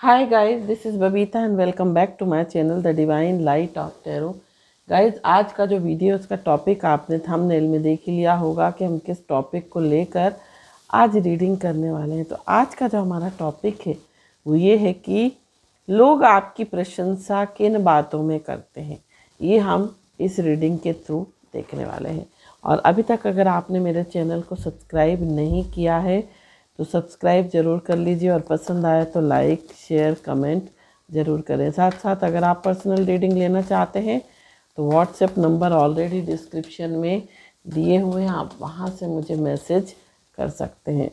Hi guys this is Babita and welcome back to my channel the divine light of tarot guys आज का जो video उसका topic आपने thumbnail में देख ही लिया होगा कि हम किस टॉपिक को लेकर आज रीडिंग करने वाले हैं तो आज का जो हमारा टॉपिक है वो ये है कि लोग आपकी प्रशंसा किन बातों में करते हैं ये हम इस रीडिंग के थ्रू देखने वाले हैं और अभी तक अगर आपने मेरे चैनल को सब्सक्राइब नहीं किया है तो सब्सक्राइब ज़रूर कर लीजिए और पसंद आए तो लाइक शेयर कमेंट ज़रूर करें साथ साथ अगर आप पर्सनल रीडिंग लेना चाहते हैं तो व्हाट्सएप नंबर ऑलरेडी डिस्क्रिप्शन में दिए हुए हैं आप वहाँ से मुझे मैसेज कर सकते हैं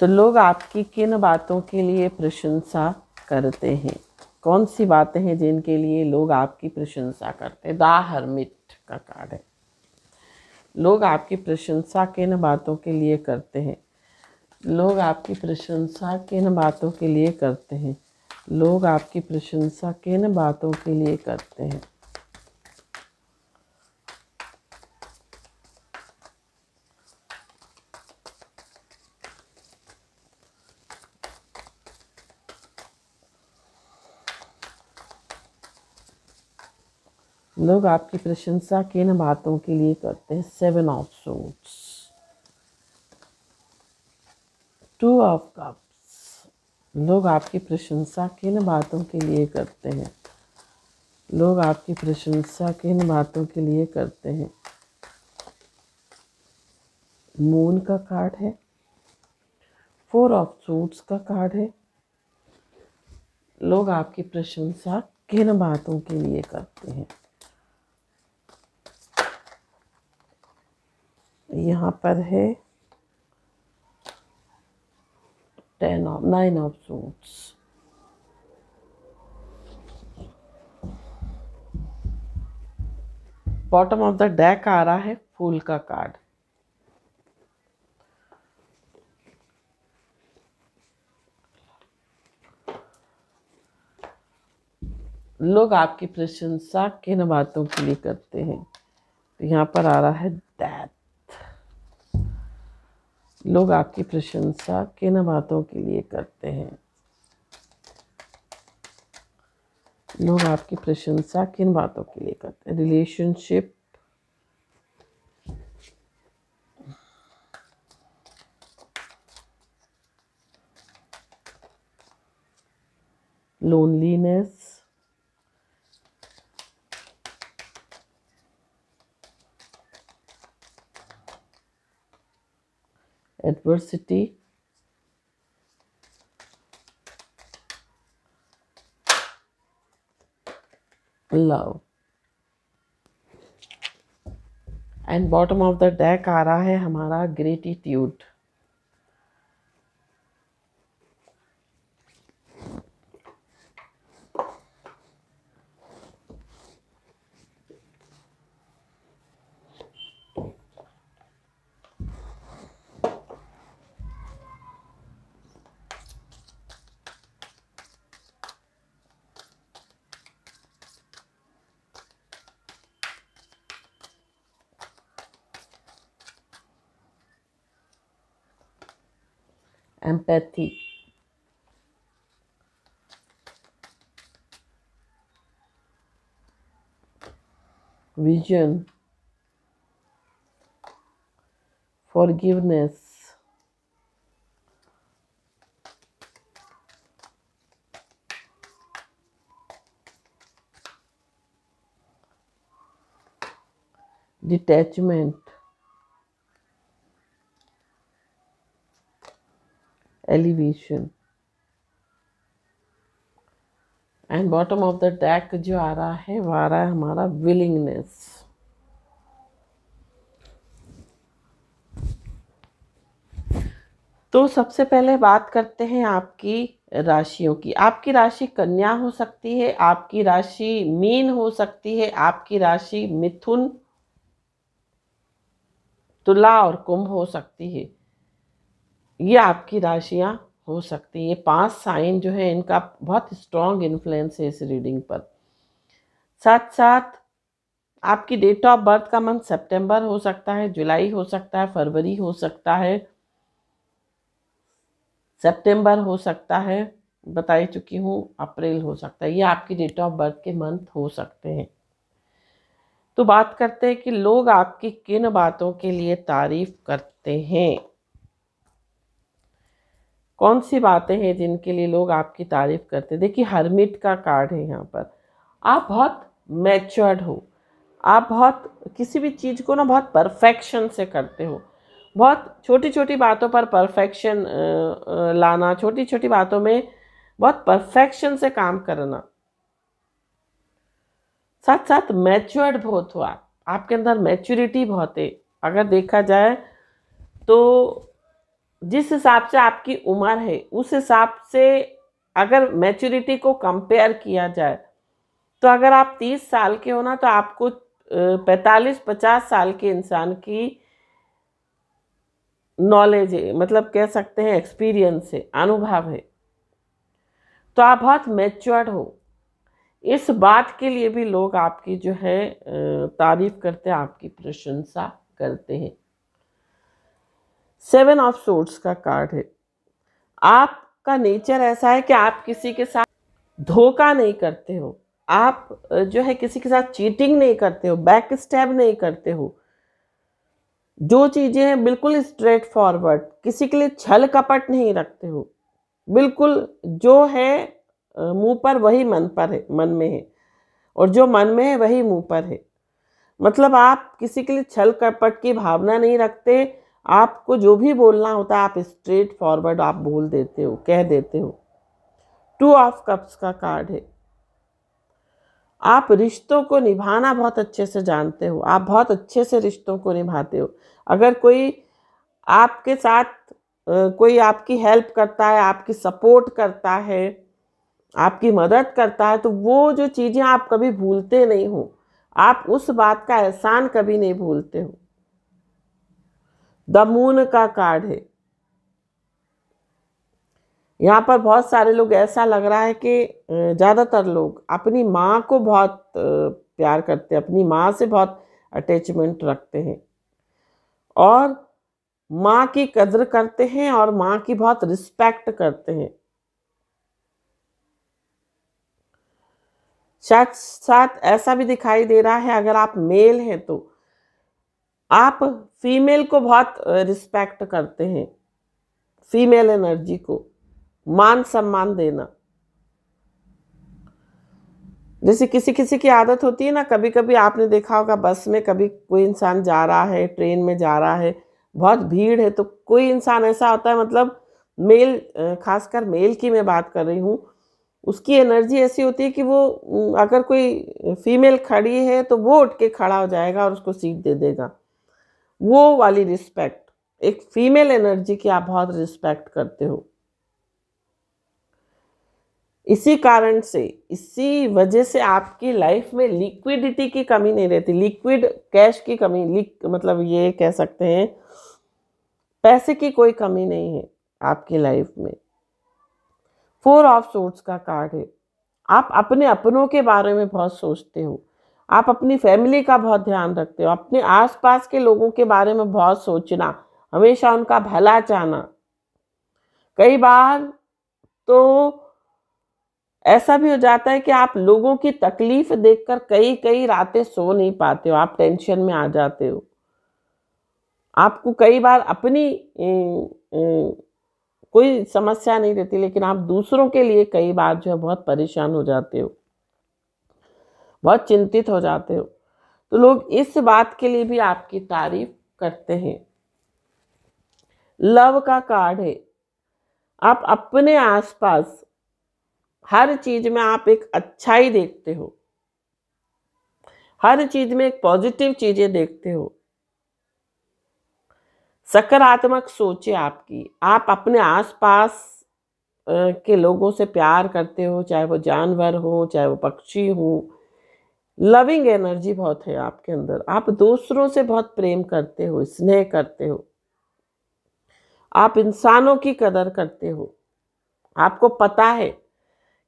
तो लोग आपकी किन बातों के लिए प्रशंसा करते हैं कौन सी बातें हैं जिनके लिए लोग आपकी प्रशंसा करते हैं दा हर्मिट का कार्ड है लोग आपकी प्रशंसा किन बातों के लिए करते हैं लोग आपकी प्रशंसा किन बातों के लिए करते हैं लोग आपकी प्रशंसा किन बातों के लिए करते हैं लोग आपकी प्रशंसा किन बातों के लिए करते हैं seven of swords two of cups लोग आपकी प्रशंसा किन बातों के लिए करते हैं लोग आपकी प्रशंसा किन बातों के लिए करते हैं मून का कार्ड है फोर ऑफ सूट्स का कार्ड है लोग आपकी प्रशंसा किन बातों के लिए करते हैं यहाँ पर है ten of nine of swords bottom of the deck आ रहा है फूल का कार्ड लोग आपकी प्रशंसा किन बातों के लिए करते हैं तो यहाँ पर आ रहा है दैट लोग आपकी प्रशंसा किन बातों के लिए करते हैं लोग आपकी प्रशंसा किन बातों के लिए करते हैं relationship loneliness adversity love and bottom of the deck आ रहा है हमारा gratitude vision, forgiveness, detachment, elevation. And bottom of the deck जो आ रहा है वह आ रहा है हमारा विलिंगनेस तो सबसे पहले बात करते हैं आपकी राशियों की आपकी राशि कन्या हो सकती है आपकी राशि मीन हो सकती है आपकी राशि मिथुन तुला और कुंभ हो सकती है ये आपकी राशियां हो सकती है ये पांच साइन जो है इनका बहुत स्ट्रॉन्ग इन्फ्लुएंस है इस रीडिंग पर साथ साथ आपकी डेट ऑफ बर्थ का मंथ सितंबर हो सकता है जुलाई हो सकता है फरवरी हो सकता है सितंबर हो सकता है बता ही चुकी हूँ अप्रैल हो सकता है ये आपकी डेट ऑफ बर्थ के मंथ हो सकते हैं तो बात करते हैं कि लोग आपकी किन बातों के लिए तारीफ करते हैं कौन सी बातें हैं जिनके लिए लोग आपकी तारीफ़ करते हैं देखिए हरमिट का कार्ड है यहाँ पर आप बहुत मैच्योर्ड हो आप बहुत किसी भी चीज़ को ना बहुत परफेक्शन से करते हो बहुत छोटी छोटी बातों पर परफेक्शन लाना छोटी छोटी बातों में बहुत परफेक्शन से काम करना साथ साथ मैच्योर्ड बहुत हो आप आपके अंदर मैच्योरिटी बहुत है अगर देखा जाए तो जिस हिसाब से आपकी उम्र है उस हिसाब से अगर मैच्योरिटी को कंपेयर किया जाए तो अगर आप 30 साल के हो ना तो आपको 45-50 साल के इंसान की नॉलेज है मतलब कह सकते हैं एक्सपीरियंस है अनुभव है तो आप बहुत मैच्योर्ड हो इस बात के लिए भी लोग आपकी जो है तारीफ़ करते हैं आपकी प्रशंसा करते हैं सेवन ऑफ सोर्ट्स का कार्ड है आपका नेचर ऐसा है कि आप किसी के साथ धोखा नहीं करते हो आप जो है किसी के साथ चीटिंग नहीं करते हो बैक स्टैब नहीं करते हो जो चीज़ें हैं बिल्कुल स्ट्रेट फॉरवर्ड किसी के लिए छल कपट नहीं रखते हो बिल्कुल जो है मुंह पर वही मन पर है मन में है और जो मन में है वही मुंह पर है मतलब आप किसी के लिए छल कपट की भावना नहीं रखते आपको जो भी बोलना होता है आप स्ट्रेट फॉरवर्ड आप बोल देते हो कह देते हो टू ऑफ कप्स का कार्ड है आप रिश्तों को निभाना बहुत अच्छे से जानते हो आप बहुत अच्छे से रिश्तों को निभाते हो अगर कोई आपके साथ कोई आपकी हेल्प करता है आपकी सपोर्ट करता है आपकी मदद करता है तो वो जो चीज़ें आप कभी भूलते नहीं हो आप उस बात का एहसान कभी नहीं भूलते हो द मून का कार्ड है यहाँ पर बहुत सारे लोग ऐसा लग रहा है कि ज़्यादातर लोग अपनी माँ को बहुत प्यार करते हैं अपनी माँ से बहुत अटैचमेंट रखते हैं और माँ की कदर करते हैं और माँ की बहुत रिस्पेक्ट करते हैं साथ साथ ऐसा भी दिखाई दे रहा है अगर आप मेल हैं तो आप फीमेल को बहुत रिस्पेक्ट करते हैं फीमेल एनर्जी को मान सम्मान देना जैसे किसी किसी की आदत होती है ना कभी कभी आपने देखा होगा बस में कभी कोई इंसान जा रहा है ट्रेन में जा रहा है बहुत भीड़ है तो कोई इंसान ऐसा होता है मतलब मेल खासकर मेल की मैं बात कर रही हूँ उसकी एनर्जी ऐसी होती है कि वो अगर कोई फीमेल खड़ी है तो वो उठ के खड़ा हो जाएगा और उसको सीट दे देगा वो वाली रिस्पेक्ट एक फीमेल एनर्जी की आप बहुत रिस्पेक्ट करते हो इसी कारण से इसी वजह से आपकी लाइफ में लिक्विडिटी की कमी नहीं रहती लिक्विड कैश की कमी लिक मतलब ये कह सकते हैं पैसे की कोई कमी नहीं है आपकी लाइफ में फोर ऑफ सोर्ट्स का कार्ड है आप अपने अपनों के बारे में बहुत सोचते हो आप अपनी फैमिली का बहुत ध्यान रखते हो अपने आसपास के लोगों के बारे में बहुत सोचना हमेशा उनका भला चाहना कई बार तो ऐसा भी हो जाता है कि आप लोगों की तकलीफ देखकर कई कई रातें सो नहीं पाते हो आप टेंशन में आ जाते हो आपको कई बार अपनी ए, ए, कोई समस्या नहीं रहती लेकिन आप दूसरों के लिए कई बार जो है बहुत परेशान हो जाते हो बहुत चिंतित हो जाते हो तो लोग इस बात के लिए भी आपकी तारीफ करते हैं लव का कार्ड है आप अपने आसपास हर चीज में आप एक अच्छाई देखते हो हर चीज में एक पॉजिटिव चीजें देखते हो सकारात्मक सोचे आपकी आप अपने आसपास के लोगों से प्यार करते हो चाहे वो जानवर हो चाहे वो पक्षी हो लविंग एनर्जी बहुत है आपके अंदर आप दूसरों से बहुत प्रेम करते हो स्नेह करते हो आप इंसानों की कदर करते हो आपको पता है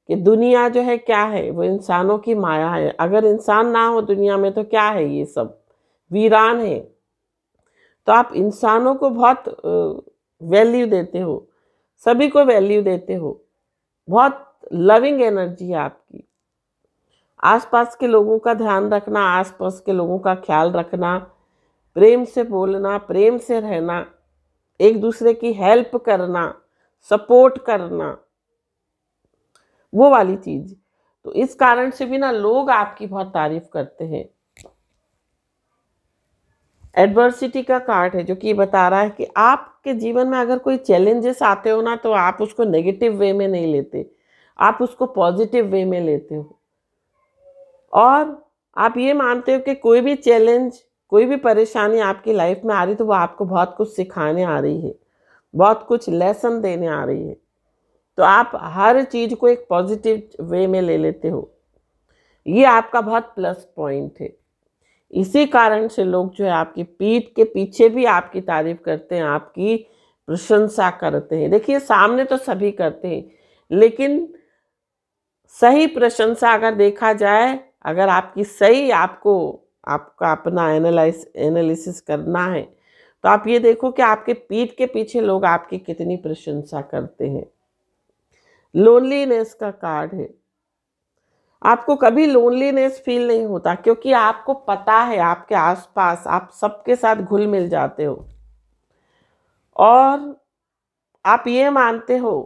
कि दुनिया जो है क्या है वो इंसानों की माया है अगर इंसान ना हो दुनिया में तो क्या है ये सब वीरान है तो आप इंसानों को बहुत वैल्यू देते हो सभी को वैल्यू देते हो बहुत लविंग एनर्जी है आपकी आसपास के लोगों का ध्यान रखना आसपास के लोगों का ख्याल रखना प्रेम से बोलना प्रेम से रहना एक दूसरे की हेल्प करना सपोर्ट करना वो वाली चीज़ तो इस कारण से भी ना लोग आपकी बहुत तारीफ करते हैं एडवर्सिटी का कार्ड है जो कि बता रहा है कि आपके जीवन में अगर कोई चैलेंजेस आते हो ना तो आप उसको नेगेटिव वे में नहीं लेते आप उसको पॉजिटिव वे में लेते हो और आप ये मानते हो कि कोई भी चैलेंज कोई भी परेशानी आपकी लाइफ में आ रही तो वो आपको बहुत कुछ सिखाने आ रही है बहुत कुछ लेसन देने आ रही है तो आप हर चीज़ को एक पॉजिटिव वे में ले लेते हो ये आपका बहुत प्लस पॉइंट है इसी कारण से लोग जो है आपकी पीठ के पीछे भी आपकी तारीफ करते हैं आपकी प्रशंसा करते हैं देखिए सामने तो सभी करते हैं लेकिन सही प्रशंसा अगर देखा जाए अगर आपकी सही आपको आपका अपना एनालाइज एनालिसिस करना है तो आप ये देखो कि आपके पीठ के पीछे लोग आपकी कितनी प्रशंसा करते हैं लोनलीनेस का कार्ड है आपको कभी लोनलीनेस फील नहीं होता क्योंकि आपको पता है आपके आसपास आप सबके साथ घुल मिल जाते हो और आप ये मानते हो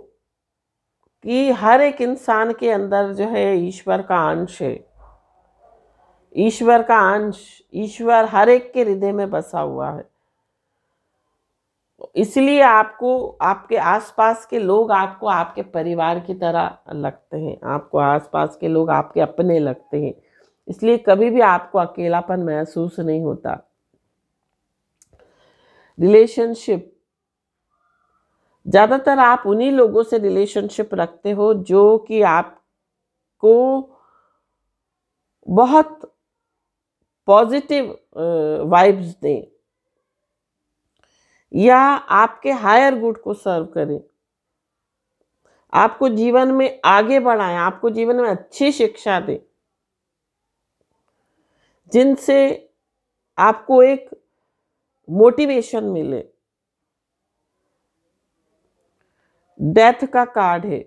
कि हर एक इंसान के अंदर जो है ईश्वर का अंश है ईश्वर का अंश ईश्वर हर एक के हृदय में बसा हुआ है इसलिए आपको आपके आसपास के लोग आपको आपके परिवार की तरह लगते हैं आपको आसपास के लोग आपके अपने लगते हैं इसलिए कभी भी आपको अकेलापन महसूस नहीं होता रिलेशनशिप ज़्यादातर आप उन्हीं लोगों से रिलेशनशिप रखते हो जो कि आपको बहुत पॉजिटिव वाइब्स uh, दें या आपके हायर गुड को सर्व करें आपको जीवन में आगे बढ़ाएं आपको जीवन में अच्छी शिक्षा दें जिनसे आपको एक मोटिवेशन मिले डेथ का कार्ड है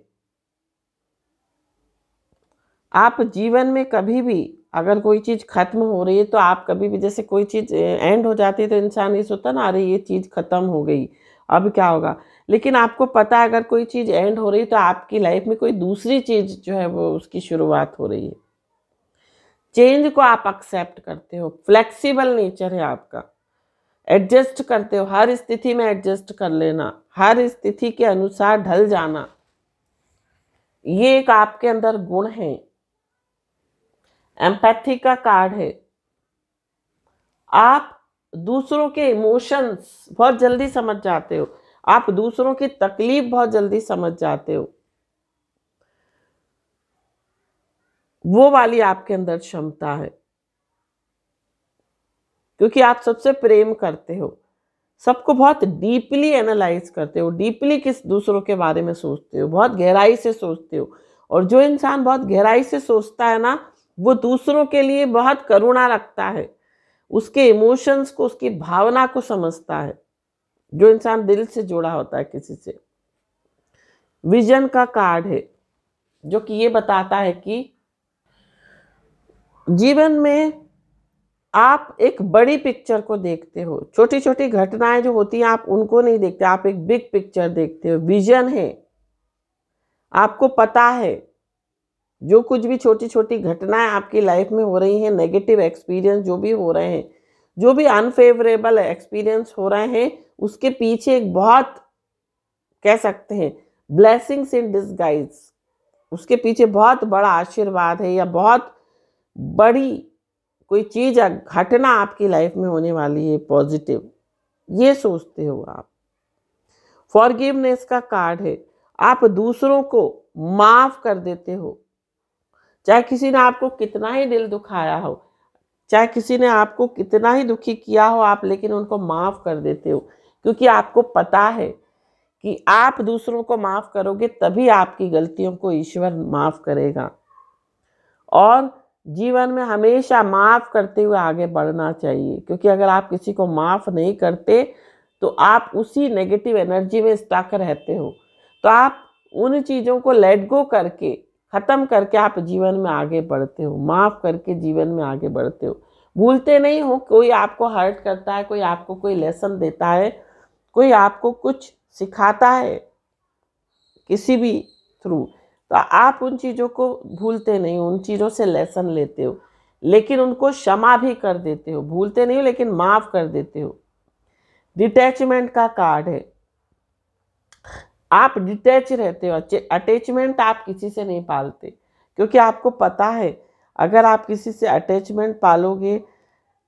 आप जीवन में कभी भी अगर कोई चीज़ ख़त्म हो रही है तो आप कभी भी जैसे कोई चीज़ एंड हो जाती है तो इंसान ये सोचता ना अरे ये चीज़ ख़त्म हो गई अब क्या होगा लेकिन आपको पता अगर कोई चीज़ एंड हो रही है तो आपकी लाइफ में कोई दूसरी चीज़ जो है वो उसकी शुरुआत हो रही है चेंज को आप एक्सेप्ट करते हो फ्लेक्सिबल नेचर है आपका एडजस्ट करते हो हर स्थिति में एडजस्ट कर लेना हर स्थिति के अनुसार ढल जाना ये एक आपके अंदर गुण है एम्पैथी का कार्ड है आप दूसरों के इमोशंस बहुत जल्दी समझ जाते हो आप दूसरों की तकलीफ बहुत जल्दी समझ जाते हो वो वाली आपके अंदर क्षमता है क्योंकि आप सबसे प्रेम करते हो सबको बहुत डीपली एनालाइज करते हो डीपली किस दूसरों के बारे में सोचते हो बहुत गहराई से सोचते हो और जो इंसान बहुत गहराई से सोचता है ना वो दूसरों के लिए बहुत करुणा रखता है उसके इमोशंस को उसकी भावना को समझता है जो इंसान दिल से जुड़ा होता है किसी से विजन का कार्ड है जो कि ये बताता है कि जीवन में आप एक बड़ी पिक्चर को देखते हो छोटी छोटी घटनाएं जो होती हैं आप उनको नहीं देखते आप एक बिग पिक्चर देखते हो विजन है आपको पता है जो कुछ भी छोटी छोटी घटनाएं आपकी लाइफ में हो रही हैं नेगेटिव एक्सपीरियंस जो भी हो रहे हैं जो भी अनफेवरेबल एक्सपीरियंस हो रहे हैं उसके पीछे एक बहुत कह सकते हैं ब्लेसिंग्स इन डिस्गाइज उसके पीछे बहुत बड़ा आशीर्वाद है या बहुत बड़ी कोई चीज़ या घटना आपकी लाइफ में होने वाली है पॉजिटिव ये सोचते हो आप फॉरगिवनेस का कार्ड है आप दूसरों को माफ़ कर देते हो चाहे किसी ने आपको कितना ही दिल दुखाया हो चाहे किसी ने आपको कितना ही दुखी किया हो आप लेकिन उनको माफ़ कर देते हो क्योंकि आपको पता है कि आप दूसरों को माफ़ करोगे तभी आपकी गलतियों को ईश्वर माफ़ करेगा और जीवन में हमेशा माफ़ करते हुए आगे बढ़ना चाहिए क्योंकि अगर आप किसी को माफ़ नहीं करते तो आप उसी नेगेटिव एनर्जी में स्टक रहते हो तो आप उन चीज़ों को लेट गो करके ख़त्म करके आप जीवन में आगे बढ़ते हो माफ़ करके जीवन में आगे बढ़ते हो भूलते नहीं हो कोई आपको हर्ट करता है कोई आपको कोई लेसन देता है कोई आपको कुछ सिखाता है किसी भी थ्रू तो आप उन चीज़ों को भूलते नहीं हो उन चीज़ों से लेसन लेते हो लेकिन उनको क्षमा भी कर देते हो भूलते नहीं हो लेकिन माफ़ कर देते हो डिटैचमेंट का कार्ड है आप डिटैच रहते हो अटैचमेंट आप किसी से नहीं पालते क्योंकि आपको पता है अगर आप किसी से अटैचमेंट पालोगे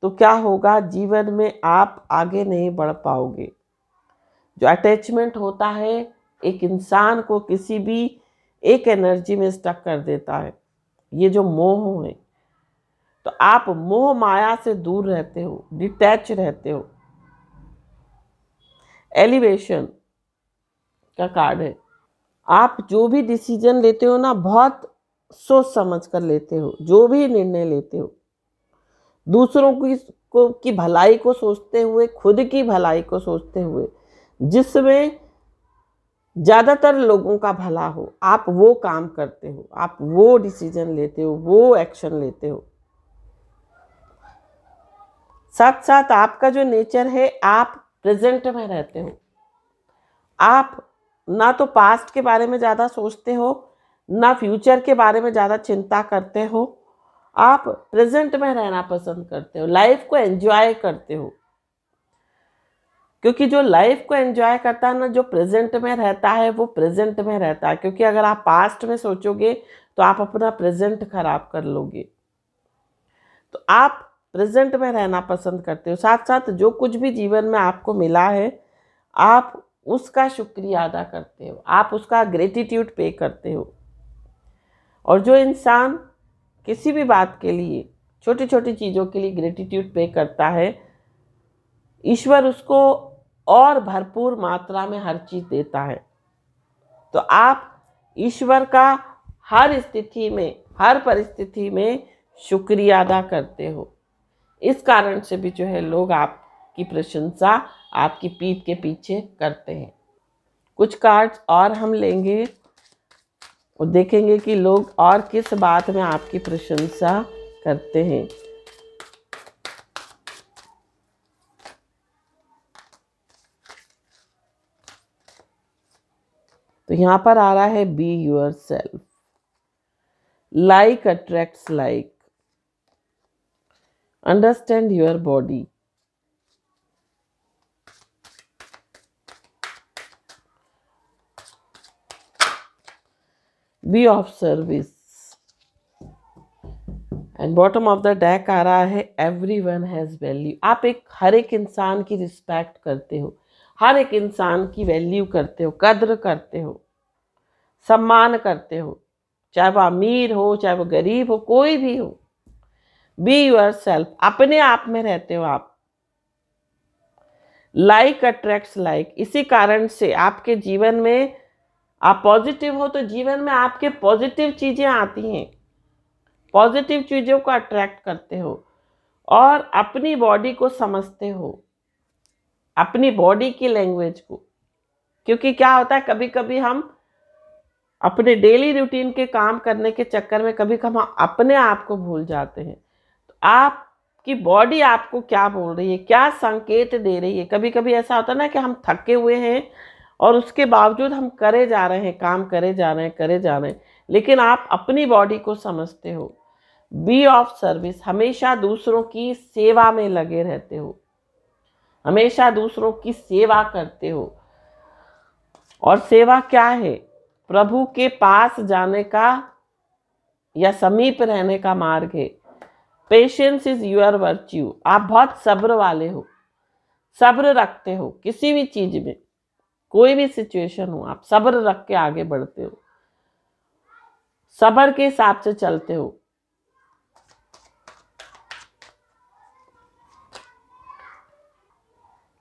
तो क्या होगा जीवन में आप आगे नहीं बढ़ पाओगे जो अटैचमेंट होता है एक इंसान को किसी भी एक एनर्जी में स्टक कर देता है ये जो मोह है तो आप मोह माया से दूर रहते हो डिटैच रहते हो एलिवेशन का कार्ड है आप जो भी डिसीजन लेते हो ना बहुत सोच समझ कर लेते हो जो भी निर्णय लेते हो दूसरों की को की भलाई को सोचते हुए खुद की भलाई को सोचते हुए जिसमें ज़्यादातर लोगों का भला हो आप वो काम करते हो आप वो डिसीजन लेते हो वो एक्शन लेते हो साथ साथ आपका जो नेचर है आप प्रेजेंट में रहते हो आप ना तो पास्ट के बारे में ज़्यादा सोचते हो ना फ्यूचर के बारे में ज़्यादा चिंता करते हो आप प्रेजेंट में रहना पसंद करते हो लाइफ को एंजॉय करते हो क्योंकि जो लाइफ को एंजॉय करता है ना जो प्रेजेंट में रहता है वो प्रेजेंट में रहता है क्योंकि अगर आप पास्ट में सोचोगे तो आप अपना प्रेजेंट खराब कर लोगे तो आप प्रेजेंट में रहना पसंद करते हो साथ साथ जो कुछ भी जीवन में आपको मिला है आप उसका शुक्रिया अदा करते हो आप उसका ग्रेटिट्यूड पे करते हो और जो इंसान किसी भी बात के लिए छोटी छोटी चीज़ों के लिए ग्रेटिट्यूड पे करता है ईश्वर उसको और भरपूर मात्रा में हर चीज़ देता है तो आप ईश्वर का हर स्थिति में हर परिस्थिति में शुक्रिया अदा करते हो इस कारण से भी जो है लोग आपकी प्रशंसा आपकी पीठ के पीछे करते हैं कुछ कार्ड्स और हम लेंगे और देखेंगे कि लोग और किस बात में आपकी प्रशंसा करते हैं तो यहाँ पर आ रहा है be yourself like attracts like understand your body be of service and bottom of the deck आ रहा है एवरी वन हैज़ वैल्यू आप एक हर एक इंसान की रिस्पेक्ट करते हो हर एक इंसान की वैल्यू करते हो कद्र करते हो सम्मान करते हो चाहे वो अमीर हो चाहे वो गरीब हो कोई भी हो बी योर सेल्फ अपने आप में रहते हो आप लाइक अट्रैक्ट्स लाइक इसी कारण से आपके जीवन में आप पॉजिटिव हो तो जीवन में आपके पॉजिटिव चीज़ें आती हैं पॉजिटिव चीज़ों को अट्रैक्ट करते हो और अपनी बॉडी को समझते हो अपनी बॉडी की लैंग्वेज को क्योंकि क्या होता है कभी कभी हम अपने डेली रूटीन के काम करने के चक्कर में कभी कभी हम अपने आप को भूल जाते हैं तो आपकी बॉडी आपको क्या बोल रही है क्या संकेत दे रही है कभी कभी ऐसा होता है ना कि हम थके हुए हैं और उसके बावजूद हम करे जा रहे हैं काम करे जा रहे हैं करे जा रहे हैं लेकिन आप अपनी बॉडी को समझते हो बी ऑफ सर्विस हमेशा दूसरों की सेवा में लगे रहते हो हमेशा दूसरों की सेवा करते हो और सेवा क्या है प्रभु के पास जाने का या समीप रहने का मार्ग है पेशेंस इज योर वर्च्यू आप बहुत सब्र वाले हो सब्र रखते हो किसी भी चीज़ में कोई भी सिचुएशन हो आप सब्र रख के आगे बढ़ते हो सब्र के हिसाब से चलते हो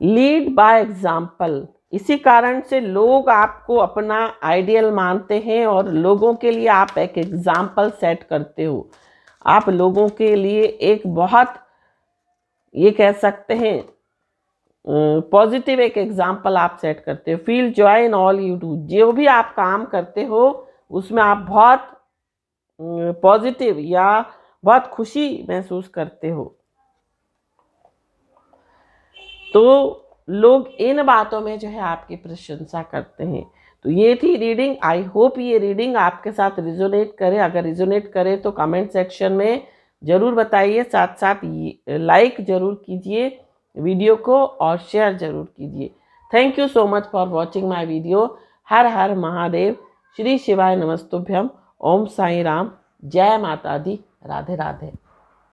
लीड बाय एग्जाम्पल इसी कारण से लोग आपको अपना आइडियल मानते हैं और लोगों के लिए आप एक एग्जाम्पल सेट करते हो आप लोगों के लिए एक बहुत ये कह सकते हैं पॉजिटिव एक एग्जाम्पल आप सेट करते हो feel joy in all you do जो भी आप काम करते हो उसमें आप बहुत पॉजिटिव या बहुत खुशी महसूस करते हो तो लोग इन बातों में जो है आपकी प्रशंसा करते हैं तो ये थी रीडिंग आई होप ये रीडिंग आपके साथ रिजोनेट करे अगर रिजोनेट करे तो कमेंट सेक्शन में ज़रूर बताइए साथ साथ लाइक ज़रूर कीजिए वीडियो को और शेयर ज़रूर कीजिए thank you so much for watching my video Har Har Mahadev Shri शिवाय नमस्तुभ्यम ओम साई राम जय माता दी राधे राधे